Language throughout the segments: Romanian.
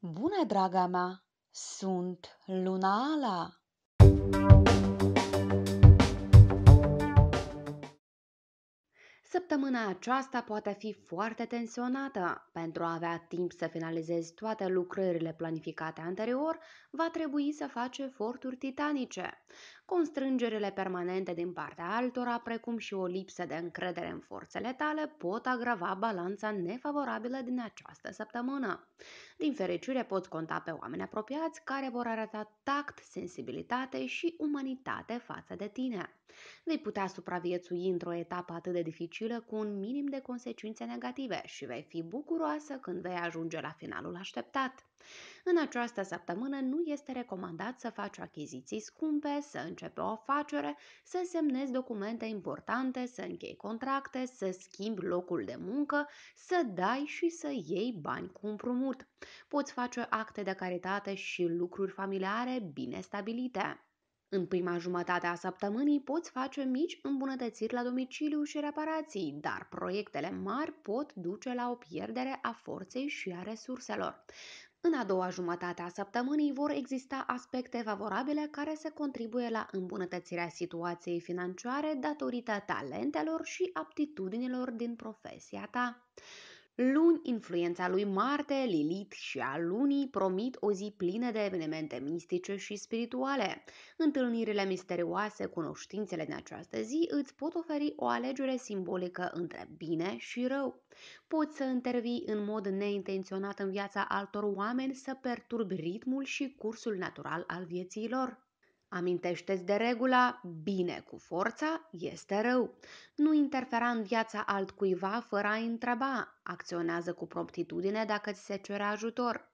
Bună, draga mea! Sunt Luna Ala! Săptămâna aceasta poate fi foarte tensionată. Pentru a avea timp să finalizezi toate lucrările planificate anterior, va trebui să faci eforturi titanice. Constrângerile permanente din partea altora, precum și o lipsă de încredere în forțele tale, pot agrava balanța nefavorabilă din această săptămână. Din fericire, poți conta pe oameni apropiați care vor arăta tact, sensibilitate și umanitate față de tine. Vei putea supraviețui într-o etapă atât de dificilă cu un minim de consecințe negative și vei fi bucuroasă când vei ajunge la finalul așteptat. În această săptămână nu este recomandat să faci achiziții scumpe, să începi o afacere, să semnezi documente importante, să închei contracte, să schimbi locul de muncă, să dai și să iei bani cu împrumut. Poți face acte de caritate și lucruri familiare bine stabilite. În prima jumătate a săptămânii poți face mici îmbunătățiri la domiciliu și reparații, dar proiectele mari pot duce la o pierdere a forței și a resurselor. În a doua jumătate a săptămânii vor exista aspecte favorabile care să contribuie la îmbunătățirea situației financiare datorită talentelor și aptitudinilor din profesia ta. Luni, influența lui Marte, Lilith și a lunii promit o zi plină de evenimente mistice și spirituale. Întâlnirile misterioase, cunoștințele din această zi îți pot oferi o alegere simbolică între bine și rău. Poți să intervii în mod neintenționat în viața altor oameni, să perturbi ritmul și cursul natural al vieții lor. Amintește-ți de regula, bine cu forța este rău. Nu interfera în viața altcuiva fără a întreba. Acționează cu promptitudine dacă ți se cere ajutor.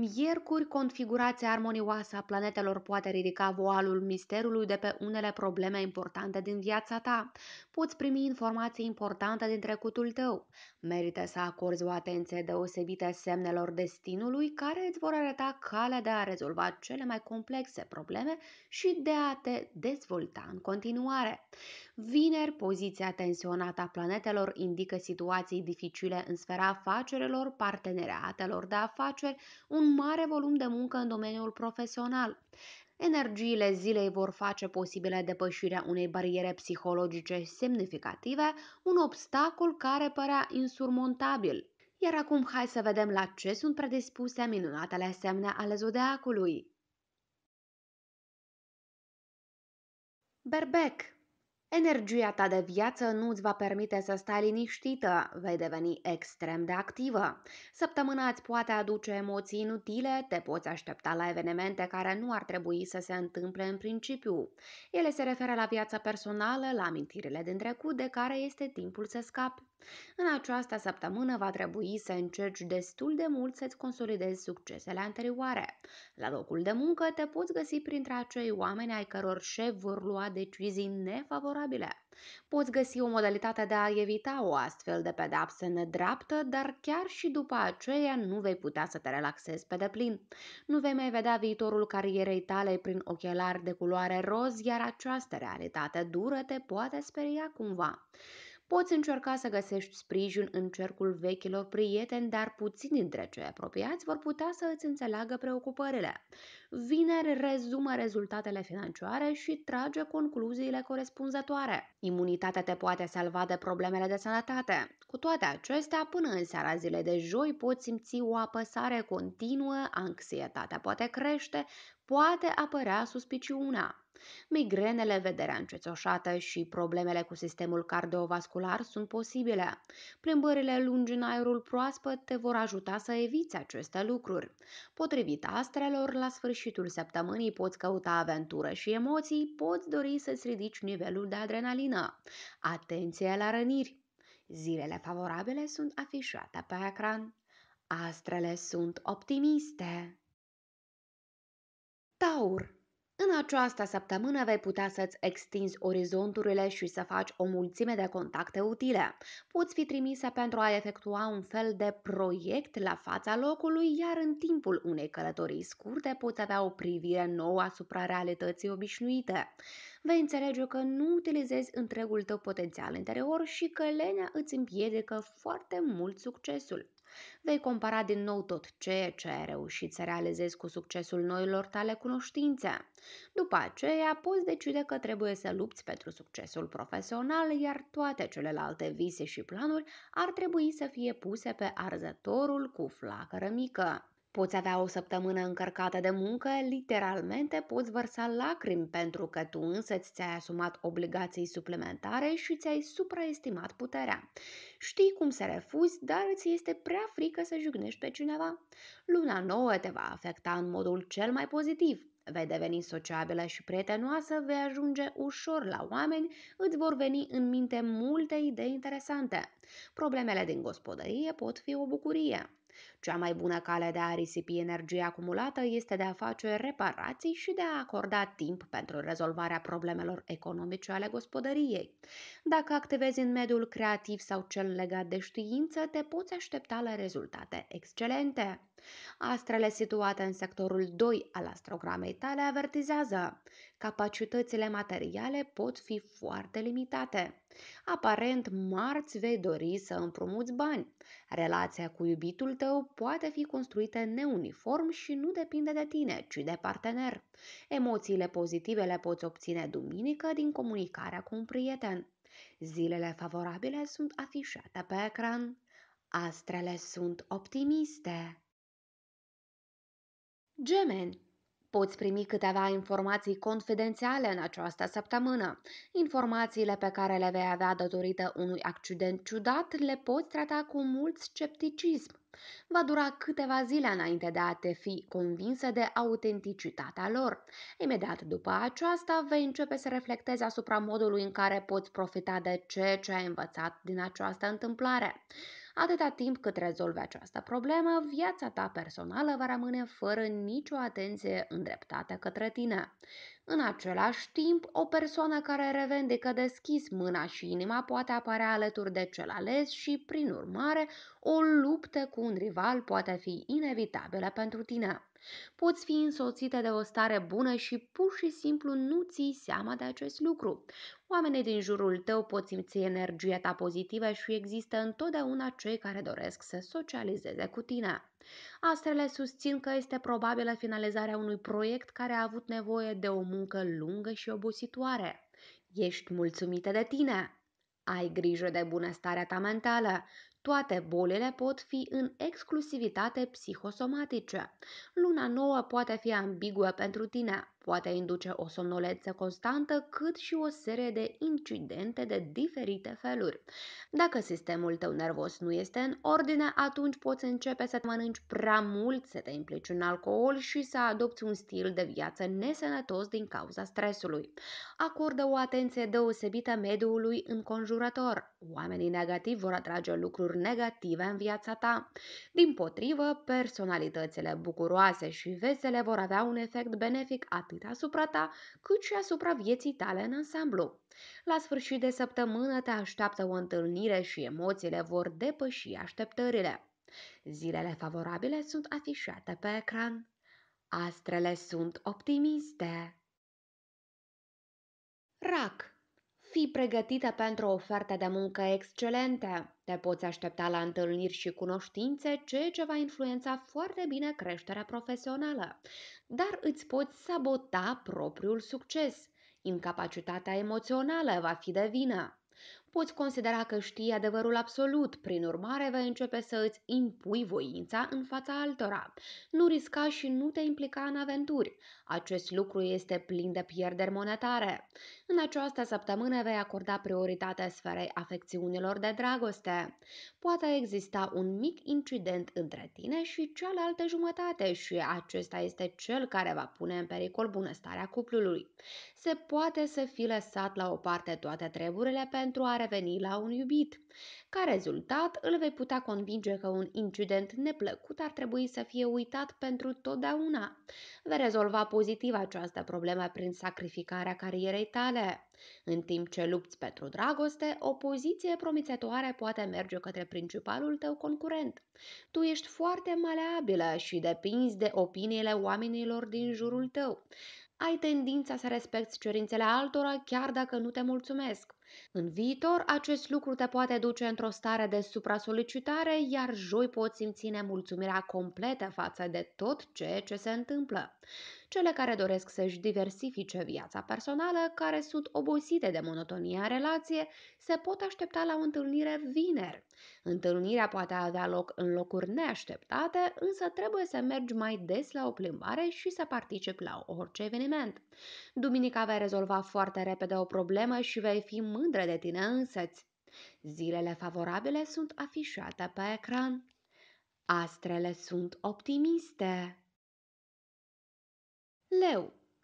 Miercuri, configurația armonioasă a planetelor poate ridica voalul misterului de pe unele probleme importante din viața ta. Poți primi informații importante din trecutul tău. Merită să acorzi o atenție deosebită semnelor destinului care îți vor arăta calea de a rezolva cele mai complexe probleme și de a te dezvolta în continuare. Vineri, poziția tensionată a planetelor indică situații dificile în sfera afacerilor, parteneriatelor de afaceri, un un mare volum de muncă în domeniul profesional. Energiile zilei vor face posibilă depășirea unei bariere psihologice semnificative, un obstacol care părea insurmontabil. Iar acum hai să vedem la ce sunt predispuse minunatele semne ale zodiacului. Berbec Energia ta de viață nu îți va permite să stai liniștită, vei deveni extrem de activă. Săptămâna îți poate aduce emoții inutile, te poți aștepta la evenimente care nu ar trebui să se întâmple în principiu. Ele se referă la viața personală, la amintirile din trecut de care este timpul să scapi. În această săptămână va trebui să încerci destul de mult să-ți consolidezi succesele anterioare. La locul de muncă te poți găsi printre acei oameni ai căror șef vor lua decizii nefavorabile favorabile. Poți găsi o modalitate de a evita o astfel de pedapsă nedreaptă, dar chiar și după aceea nu vei putea să te relaxezi pe deplin. Nu vei mai vedea viitorul carierei tale prin ochelari de culoare roz, iar această realitate dură te poate speria cumva. Poți încerca să găsești sprijin în cercul vechilor prieteni, dar puțini dintre cei apropiați vor putea să îți înțeleagă preocupările vineri rezumă rezultatele financiare și trage concluziile corespunzătoare. Imunitatea te poate salva de problemele de sănătate. Cu toate acestea, până în seara zilei de joi poți simți o apăsare continuă, anxietatea poate crește, poate apărea suspiciunea. Migrenele, vederea încețoșată și problemele cu sistemul cardiovascular sunt posibile. Plimbările lungi în aerul proaspăt te vor ajuta să eviți aceste lucruri. Potrivit astrelor, la sfârșit sfârșitul săptămânii poți căuta aventură și emoții, poți dori să-ți ridici nivelul de adrenalină. Atenție la răniri! Zilele favorabile sunt afișate pe ecran. Astrele sunt optimiste. Taur în această săptămână vei putea să-ți extinzi orizonturile și să faci o mulțime de contacte utile. Poți fi trimisă pentru a efectua un fel de proiect la fața locului, iar în timpul unei călătorii scurte poți avea o privire nouă asupra realității obișnuite. Vei înțelege că nu utilizezi întregul tău potențial interior și că lenea îți împiedică foarte mult succesul. Vei compara din nou tot ceea ce ai reușit să realizezi cu succesul noilor tale cunoștințe. După aceea, poți decide că trebuie să lupți pentru succesul profesional, iar toate celelalte vise și planuri ar trebui să fie puse pe arzătorul cu flacără mică. Poți avea o săptămână încărcată de muncă, literalmente poți vărsa lacrimi pentru că tu însă ți-ai asumat obligații suplimentare și ți-ai supraestimat puterea. Știi cum să refuzi, dar îți este prea frică să jugnești pe cineva. Luna nouă te va afecta în modul cel mai pozitiv. Vei deveni sociabilă și prietenoasă, vei ajunge ușor la oameni, îți vor veni în minte multe idei interesante. Problemele din gospodărie pot fi o bucurie. Cea mai bună cale de a risipi energia acumulată este de a face reparații și de a acorda timp pentru rezolvarea problemelor economice ale gospodăriei. Dacă activezi în mediul creativ sau cel legat de știință, te poți aștepta la rezultate excelente. Astrele situate în sectorul 2 al astrogramei tale avertizează. Capacitățile materiale pot fi foarte limitate. Aparent, marți vei dori să împrumuți bani. Relația cu iubitul tău poate fi construită neuniform și nu depinde de tine, ci de partener. Emoțiile pozitive le poți obține duminică din comunicarea cu un prieten. Zilele favorabile sunt afișate pe ecran. Astrele sunt optimiste. Gemeni Poți primi câteva informații confidențiale în această săptămână. Informațiile pe care le vei avea datorită unui accident ciudat le poți trata cu mult scepticism. Va dura câteva zile înainte de a te fi convinsă de autenticitatea lor. Imediat după aceasta vei începe să reflectezi asupra modului în care poți profita de ceea ce ai învățat din această întâmplare. Atâta timp cât rezolvi această problemă, viața ta personală va rămâne fără nicio atenție îndreptată către tine. În același timp, o persoană care revendică deschis mâna și inima poate apărea alături de cel ales și, prin urmare, o luptă cu un rival poate fi inevitabilă pentru tine. Poți fi însoțită de o stare bună și pur și simplu nu ții seama de acest lucru. Oamenii din jurul tău pot simți energia ta pozitivă și există întotdeauna cei care doresc să socializeze cu tine. Astrele susțin că este probabilă finalizarea unui proiect care a avut nevoie de o muncă lungă și obositoare. Ești mulțumită de tine, ai grijă de bunăstarea ta mentală toate bolile pot fi în exclusivitate psihosomatice. Luna nouă poate fi ambiguă pentru tine, poate induce o somnolență constantă, cât și o serie de incidente de diferite feluri. Dacă sistemul tău nervos nu este în ordine, atunci poți începe să mănânci prea mult, să te implici în alcool și să adopți un stil de viață nesănătos din cauza stresului. Acordă o atenție deosebită mediului înconjurător. Oamenii negativi vor atrage lucruri lucruri negative în viața ta. Din potrivă, personalitățile bucuroase și vesele vor avea un efect benefic atât asupra ta, cât și asupra vieții tale în ansamblu. La sfârșit de săptămână te așteaptă o întâlnire și emoțiile vor depăși așteptările. Zilele favorabile sunt afișate pe ecran. Astrele sunt optimiste. Rac Fii pregătită pentru o ofertă de muncă excelente. Te poți aștepta la întâlniri și cunoștințe, ceea ce va influența foarte bine creșterea profesională. Dar îți poți sabota propriul succes. Incapacitatea emoțională va fi de vină. Poți considera că știi adevărul absolut, prin urmare vei începe să îți impui voința în fața altora. Nu risca și nu te implica în aventuri. Acest lucru este plin de pierderi monetare. În această săptămână vei acorda prioritate sferei afecțiunilor de dragoste. Poate exista un mic incident între tine și cealaltă jumătate și acesta este cel care va pune în pericol bunăstarea cuplului. Se poate să fi lăsat la o parte toate treburile pentru a reveni la un iubit. Ca rezultat, îl vei putea convinge că un incident neplăcut ar trebui să fie uitat pentru totdeauna. Vei rezolva pozitiv această problemă prin sacrificarea carierei tale. În timp ce lupți pentru dragoste, o poziție promițătoare poate merge către principalul tău concurent. Tu ești foarte maleabilă și depinzi de opiniile oamenilor din jurul tău. Ai tendința să respecti cerințele altora chiar dacă nu te mulțumesc. În viitor, acest lucru te poate duce într-o stare de supra-solicitare, iar joi poți simți nemulțumirea completă față de tot ceea ce se întâmplă. Cele care doresc să-și diversifice viața personală, care sunt obosite de monotonia relație, se pot aștepta la o întâlnire vineri. Întâlnirea poate avea loc în locuri neașteptate, însă trebuie să mergi mai des la o plimbare și să participi la orice eveniment. Duminica vei rezolva foarte repede o problemă și vei fi mândru mândră de tine însăți. Zilele favorabile sunt afișate pe ecran. Astrele sunt optimiste.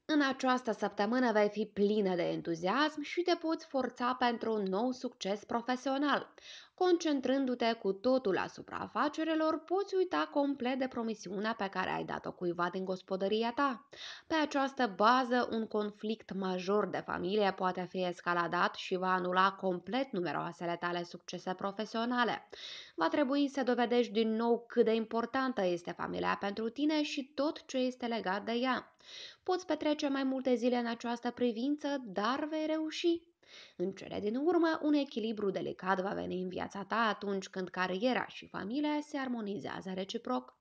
În această săptămână vei fi plină de entuziasm și te poți forța pentru un nou succes profesional. Concentrându-te cu totul asupra afacerilor, poți uita complet de promisiunea pe care ai dat-o cuiva din gospodăria ta. Pe această bază, un conflict major de familie poate fi escaladat și va anula complet numeroasele tale succese profesionale. Va trebui să dovedești din nou cât de importantă este familia pentru tine și tot ce este legat de ea. Poți petrece mai multe zile în această privință, dar vei reuși. În cele din urmă, un echilibru delicat va veni în viața ta atunci când cariera și familia se armonizează reciproc.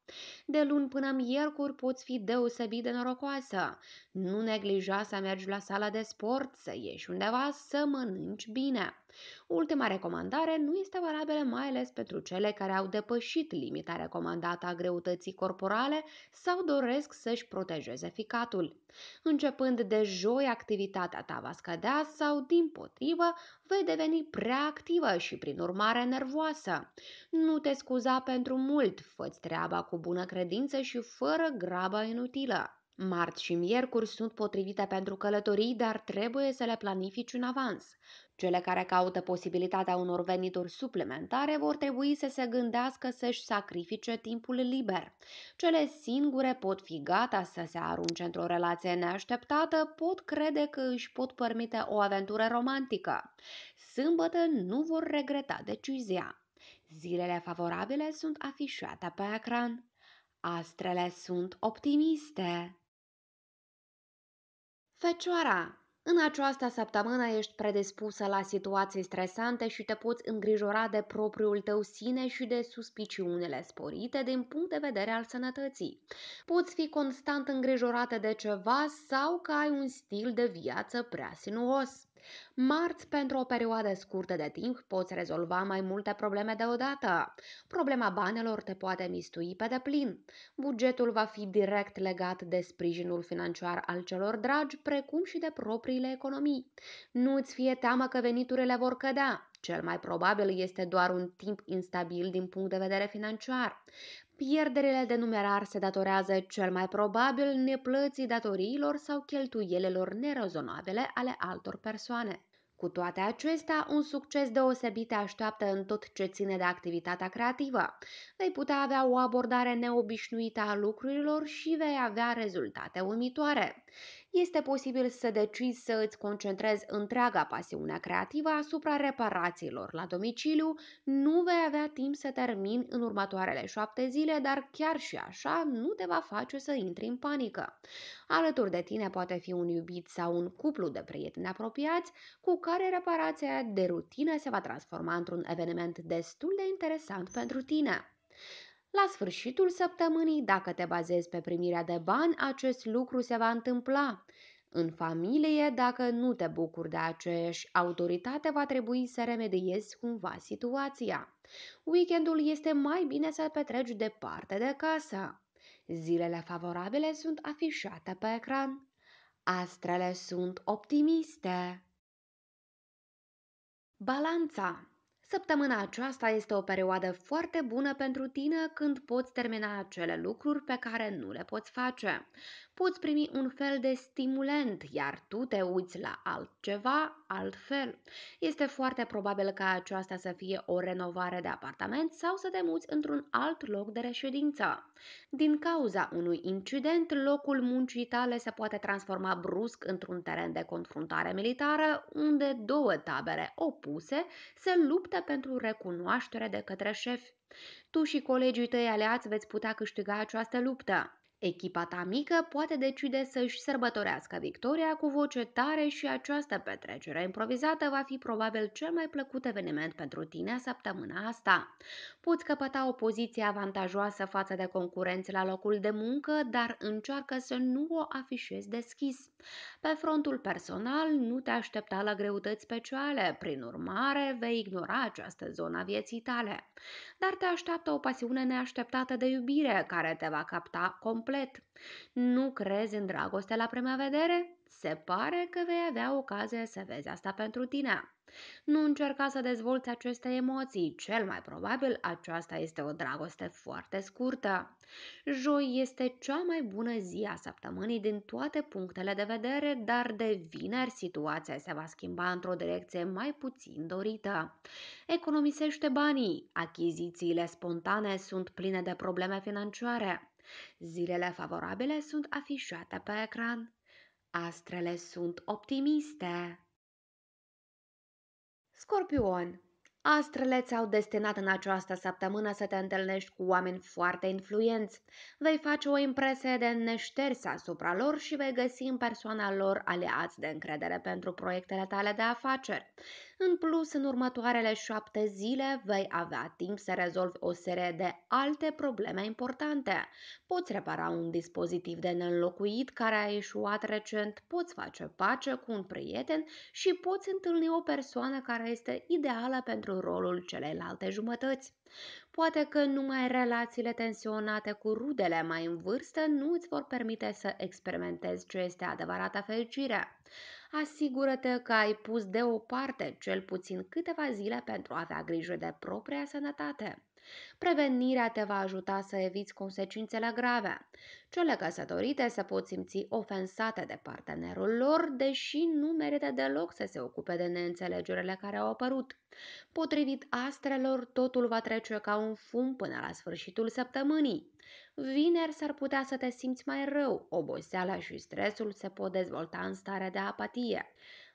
De luni până miercuri poți fi deosebit de norocoasă. Nu neglija să mergi la sala de sport, să ieși undeva, să mănânci bine. Ultima recomandare nu este valabilă mai ales pentru cele care au depășit limita recomandată a greutății corporale sau doresc să-și protejeze ficatul. Începând de joi, activitatea ta va scădea sau, din potrivă, vei deveni prea activă și prin urmare nervoasă. Nu te scuza pentru mult, fă treaba cu bună credință și fără grabă inutilă. Marți și miercuri sunt potrivite pentru călătorii, dar trebuie să le planifici în avans. Cele care caută posibilitatea unor venituri suplimentare vor trebui să se gândească să-și sacrifice timpul liber. Cele singure pot fi gata să se arunce într-o relație neașteptată, pot crede că își pot permite o aventură romantică. Sâmbătă nu vor regreta decizia. Zilele favorabile sunt afișate pe ecran. Astrele sunt optimiste. Fecioara în această săptămână ești predispusă la situații stresante și te poți îngrijora de propriul tău sine și de suspiciunile sporite din punct de vedere al sănătății. Poți fi constant îngrijorată de ceva sau că ai un stil de viață prea sinuos. Marți, pentru o perioadă scurtă de timp, poți rezolva mai multe probleme deodată. Problema banelor te poate mistui pe deplin. Bugetul va fi direct legat de sprijinul financiar al celor dragi, precum și de propriile economii. Nu-ți fie teamă că veniturile vor cădea. Cel mai probabil este doar un timp instabil din punct de vedere financiar. Pierderile de numerar se datorează cel mai probabil neplății datoriilor sau cheltuielelor nerezonabile ale altor persoane. Cu toate acestea, un succes deosebit te așteaptă în tot ce ține de activitatea creativă. Vei putea avea o abordare neobișnuită a lucrurilor și vei avea rezultate uimitoare este posibil să decizi să îți concentrezi întreaga pasiunea creativă asupra reparațiilor la domiciliu, nu vei avea timp să termin în următoarele șapte zile, dar chiar și așa nu te va face să intri în panică. Alături de tine poate fi un iubit sau un cuplu de prieteni apropiați cu care reparația de rutină se va transforma într-un eveniment destul de interesant pentru tine. La sfârșitul săptămânii, dacă te bazezi pe primirea de bani, acest lucru se va întâmpla. În familie, dacă nu te bucuri de aceeași autoritate, va trebui să remediezi cumva situația. Weekendul este mai bine să-l petreci departe de casă. Zilele favorabile sunt afișate pe ecran. Astrele sunt optimiste. Balanța Săptămâna aceasta este o perioadă foarte bună pentru tine când poți termina acele lucruri pe care nu le poți face. Poți primi un fel de stimulant, iar tu te uiți la altceva altfel. Este foarte probabil ca aceasta să fie o renovare de apartament sau să te muți într-un alt loc de reședință. Din cauza unui incident, locul muncii tale se poate transforma brusc într-un teren de confruntare militară, unde două tabere opuse se luptă pentru recunoaștere de către șefi. Tu și colegii tăi aleați veți putea câștiga această luptă. Echipa ta mică poate decide să-și sărbătorească victoria cu voce tare și această petrecere improvizată va fi probabil cel mai plăcut eveniment pentru tine săptămâna asta. Poți căpăta o poziție avantajoasă față de concurenți la locul de muncă, dar încearcă să nu o afișezi deschis. Pe frontul personal, nu te aștepta la greutăți speciale, prin urmare, vei ignora această zonă a vieții tale. Dar te așteaptă o pasiune neașteptată de iubire care te va capta complet. Nu crezi în dragoste la prima vedere? Se pare că vei avea ocazia să vezi asta pentru tine. Nu încerca să dezvolți aceste emoții, cel mai probabil aceasta este o dragoste foarte scurtă. Joi este cea mai bună zi a săptămânii din toate punctele de vedere, dar de vineri situația se va schimba într-o direcție mai puțin dorită. Economisește banii, achizițiile spontane sunt pline de probleme financiare. Zilele favorabile sunt afișate pe ecran. Astrele sunt optimiste. Scorpion, Astrele ți-au destinat în această săptămână să te întâlnești cu oameni foarte influenți. Vei face o impresie de neșters asupra lor și vei găsi în persoana lor aleați de încredere pentru proiectele tale de afaceri. În plus, în următoarele șapte zile vei avea timp să rezolvi o serie de alte probleme importante. Poți repara un dispozitiv de neînlocuit care a ieșuat recent, poți face pace cu un prieten și poți întâlni o persoană care este ideală pentru rolul celelalte jumătăți. Poate că numai relațiile tensionate cu rudele mai în vârstă nu îți vor permite să experimentezi ce este adevărata fericire asigură-te că ai pus deoparte cel puțin câteva zile pentru a avea grijă de propria sănătate. Prevenirea te va ajuta să eviți consecințele grave. Cele căsătorite se pot simți ofensate de partenerul lor, deși nu merită deloc să se ocupe de neînțelegerile care au apărut. Potrivit astrelor, totul va trece ca un fum până la sfârșitul săptămânii. Vineri s-ar putea să te simți mai rău, oboseala și stresul se pot dezvolta în stare de apatie.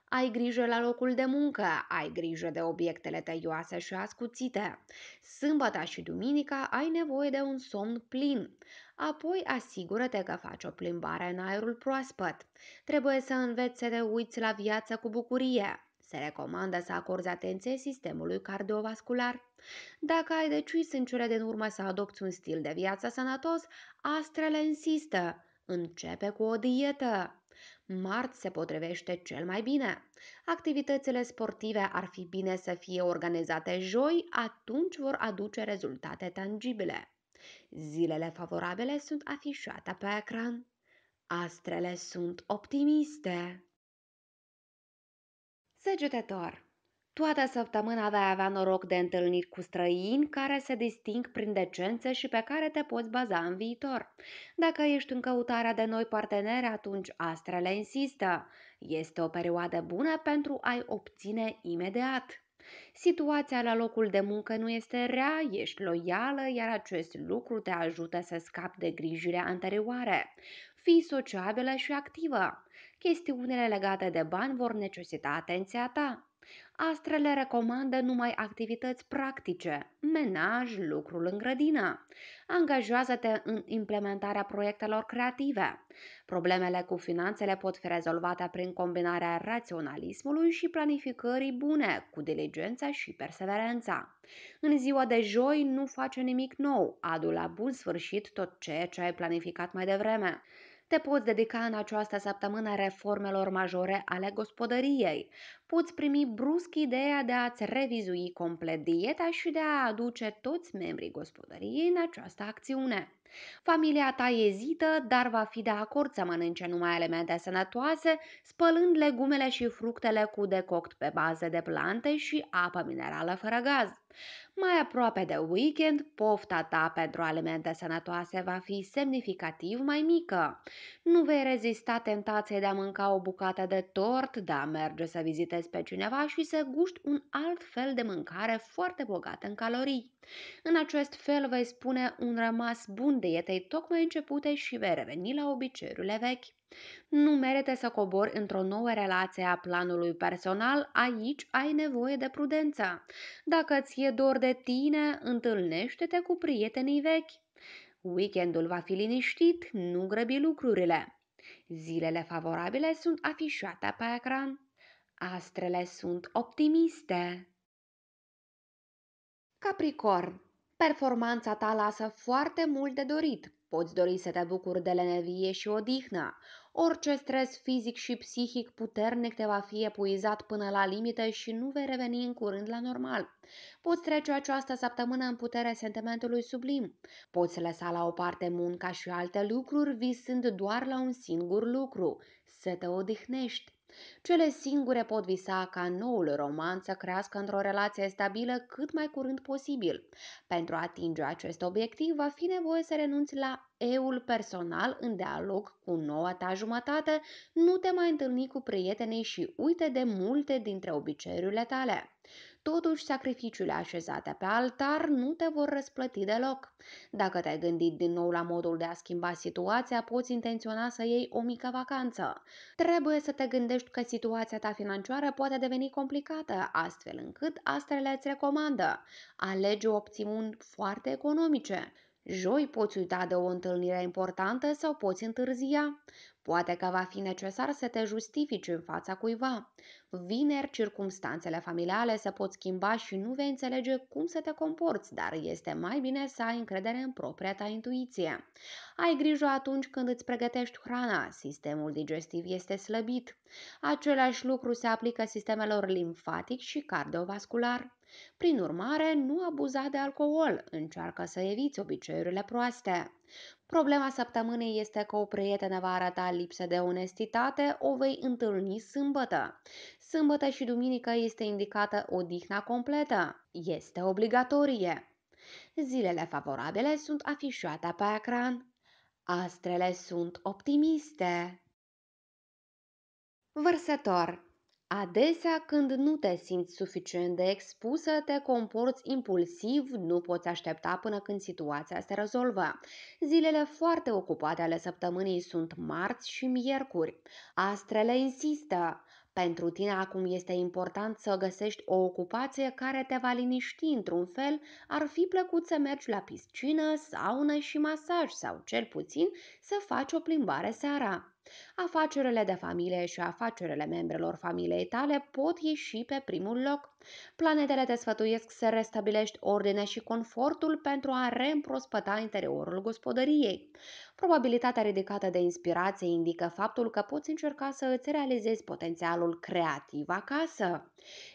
Ai grijă la locul de muncă, ai grijă de obiectele tăioase și ascuțite. Sâmbata și duminica ai nevoie de un somn plin. Apoi asigură-te că faci o plimbare în aerul proaspăt. Trebuie să înveți să te uiți la viață cu bucurie. Se recomandă să acorzi atenție sistemului cardiovascular. Dacă ai decis în cele din urmă să adopți un stil de viață sănătos, astrele insistă. Începe cu o dietă. Mart se potrivește cel mai bine. Activitățile sportive ar fi bine să fie organizate joi, atunci vor aduce rezultate tangibile. Zilele favorabile sunt afișate pe ecran. Astrele sunt optimiste. Săgetător! Toată săptămâna vei avea noroc de întâlniri cu străini care se disting prin decențe și pe care te poți baza în viitor. Dacă ești în căutarea de noi parteneri, atunci astrele insistă. Este o perioadă bună pentru a-i obține imediat. Situația la locul de muncă nu este rea, ești loială, iar acest lucru te ajută să scapi de grijile anterioare. Fii sociabilă și activă chestiunile legate de bani vor necesita atenția ta. Astrele recomandă numai activități practice, menaj, lucrul în grădină. Angajează-te în implementarea proiectelor creative. Problemele cu finanțele pot fi rezolvate prin combinarea raționalismului și planificării bune, cu diligența și perseverența. În ziua de joi nu face nimic nou, adu la bun sfârșit tot ceea ce ai planificat mai devreme te poți dedica în această săptămână reformelor majore ale gospodăriei. Poți primi brusc ideea de a-ți revizui complet dieta și de a aduce toți membrii gospodăriei în această acțiune. Familia ta ezită, dar va fi de acord să mănânce numai elemente sănătoase, spălând legumele și fructele cu decoct pe bază de plante și apă minerală fără gaz. Mai aproape de weekend, pofta ta pentru alimente sănătoase va fi semnificativ mai mică. Nu vei rezista tentației de a mânca o bucată de tort, de a merge să vizitezi pe cineva și să guști un alt fel de mâncare foarte bogat în calorii. În acest fel vei spune un rămas bun dietei tocmai începute și vei reveni la obiceiurile vechi. Nu merite să cobori într-o nouă relație a planului personal, aici ai nevoie de prudență. Dacă ți-e dor de tine, întâlnește-te cu prietenii vechi. Weekendul va fi liniștit, nu grăbi lucrurile. Zilele favorabile sunt afișate pe ecran. Astrele sunt optimiste. Capricorn performanța ta lasă foarte mult de dorit. Poți dori să te bucuri de lenevie și odihnă. Orice stres fizic și psihic puternic te va fi epuizat până la limite și nu vei reveni în curând la normal. Poți trece această săptămână în putere sentimentului sublim. Poți lăsa la o parte munca și alte lucruri visând doar la un singur lucru, să te odihnești. Cele singure pot visa ca noul roman să crească într-o relație stabilă cât mai curând posibil. Pentru a atinge acest obiectiv, va fi nevoie să renunți la eul personal în dialog cu noua ta jumătate, nu te mai întâlni cu prietenii și uite de multe dintre obiceiurile tale. Totuși, sacrificiile așezate pe altar nu te vor răsplăti deloc. Dacă te-ai gândit din nou la modul de a schimba situația, poți intenționa să iei o mică vacanță. Trebuie să te gândești că situația ta financiară poate deveni complicată, astfel încât astrele îți recomandă. Alege opțiuni foarte economice. Joi poți uita de o întâlnire importantă sau poți întârzia. Poate că va fi necesar să te justifici în fața cuiva. Vineri, circumstanțele familiale se pot schimba și nu vei înțelege cum să te comporți, dar este mai bine să ai încredere în propria ta intuiție. Ai grijă atunci când îți pregătești hrana, sistemul digestiv este slăbit. Același lucru se aplică sistemelor limfatic și cardiovascular. Prin urmare, nu abuza de alcool, încearcă să eviți obiceiurile proaste. Problema săptămânii este că o prietenă va arăta lipsă de onestitate, o vei întâlni sâmbătă. Sâmbătă și duminică este indicată odihna completă. Este obligatorie. Zilele favorabile sunt afișate pe ecran. Astrele sunt optimiste. Vărsător Adesea, când nu te simți suficient de expusă, te comporți impulsiv, nu poți aștepta până când situația se rezolvă. Zilele foarte ocupate ale săptămânii sunt marți și miercuri. Astrele insistă. Pentru tine acum este important să găsești o ocupație care te va liniști într-un fel, ar fi plăcut să mergi la piscină, saună și masaj sau cel puțin să faci o plimbare seara. Afacerile de familie și afacerile membrelor familiei tale pot ieși pe primul loc. Planetele te sfătuiesc să restabilești ordinea și confortul pentru a reîmprospăta interiorul gospodăriei. Probabilitatea ridicată de inspirație indică faptul că poți încerca să îți realizezi potențialul creativ acasă.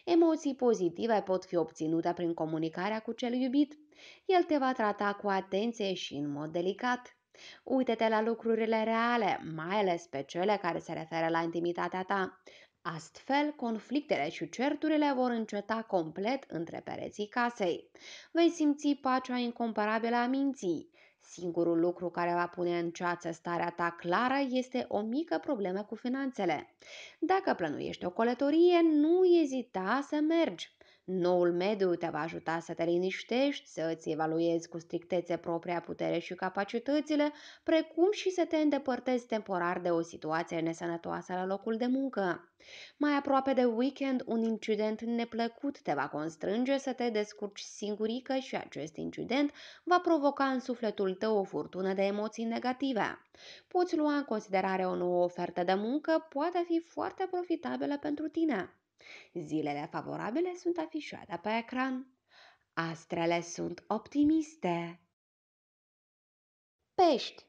Emoții pozitive pot fi obținute prin comunicarea cu cel iubit. El te va trata cu atenție și în mod delicat. Uită-te la lucrurile reale, mai ales pe cele care se referă la intimitatea ta. Astfel, conflictele și certurile vor înceta complet între pereții casei. Vei simți pacea incomparabilă a minții. Singurul lucru care va pune în ceață starea ta clară este o mică problemă cu finanțele. Dacă plănuiești o călătorie, nu ezita să mergi. Noul mediu te va ajuta să te liniștești, să îți evaluezi cu strictețe propria putere și capacitățile, precum și să te îndepărtezi temporar de o situație nesănătoasă la locul de muncă. Mai aproape de weekend, un incident neplăcut te va constrânge să te descurci singurică și acest incident va provoca în sufletul tău o furtună de emoții negative. Poți lua în considerare o nouă ofertă de muncă, poate fi foarte profitabilă pentru tine. Zilele favorabile sunt afișate pe ecran. Astrele sunt optimiste. Pești!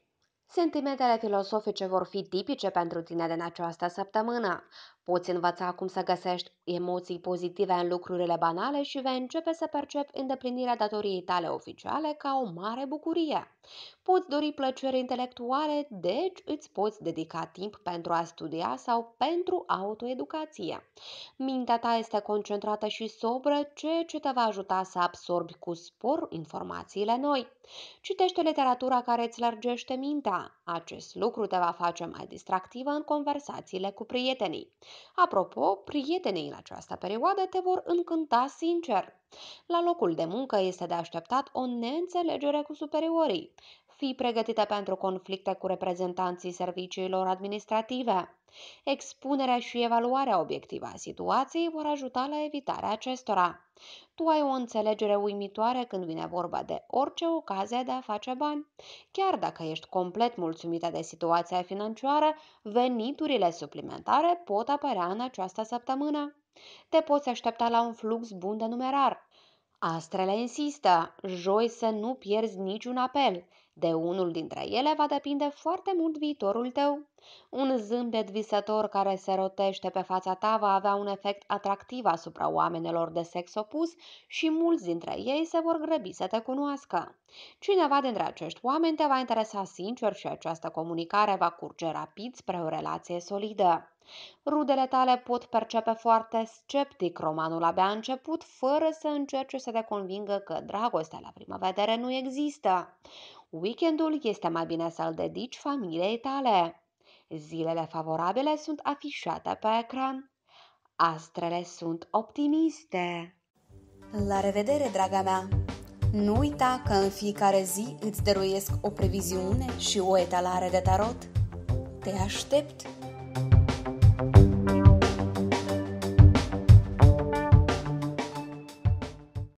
Sentimentele filosofice vor fi tipice pentru tine din această săptămână. Poți învăța cum să găsești emoții pozitive în lucrurile banale și vei începe să percepi îndeplinirea datoriei tale oficiale ca o mare bucurie. Poți dori plăceri intelectuale, deci îți poți dedica timp pentru a studia sau pentru autoeducație. Mintea ta este concentrată și sobră, ceea ce te va ajuta să absorbi cu spor informațiile noi. Citește literatura care îți lărgește mintea. Acest lucru te va face mai distractivă în conversațiile cu prietenii. Apropo, prietenii în această perioadă te vor încânta sincer. La locul de muncă este de așteptat o neînțelegere cu superiorii fi pregătite pentru conflicte cu reprezentanții serviciilor administrative. Expunerea și evaluarea obiectivă a situației vor ajuta la evitarea acestora. Tu ai o înțelegere uimitoare când vine vorba de orice ocazie de a face bani. Chiar dacă ești complet mulțumită de situația financiară, veniturile suplimentare pot apărea în această săptămână. Te poți aștepta la un flux bun de numerar. Astrele insistă, joi să nu pierzi niciun apel. De unul dintre ele va depinde foarte mult viitorul tău. Un zâmbet visător care se rotește pe fața ta va avea un efect atractiv asupra oamenilor de sex opus și mulți dintre ei se vor grăbi să te cunoască. Cineva dintre acești oameni te va interesa sincer și această comunicare va curge rapid spre o relație solidă. Rudele tale pot percepe foarte sceptic romanul abia început, fără să încerce să te convingă că dragostea la prima vedere nu există. Weekendul este mai bine să-l dedici familiei tale. Zilele favorabile sunt afișate pe ecran. Astrele sunt optimiste. La revedere, draga mea! Nu uita că în fiecare zi îți dăruiesc o previziune și o etalare de tarot. Te aștept!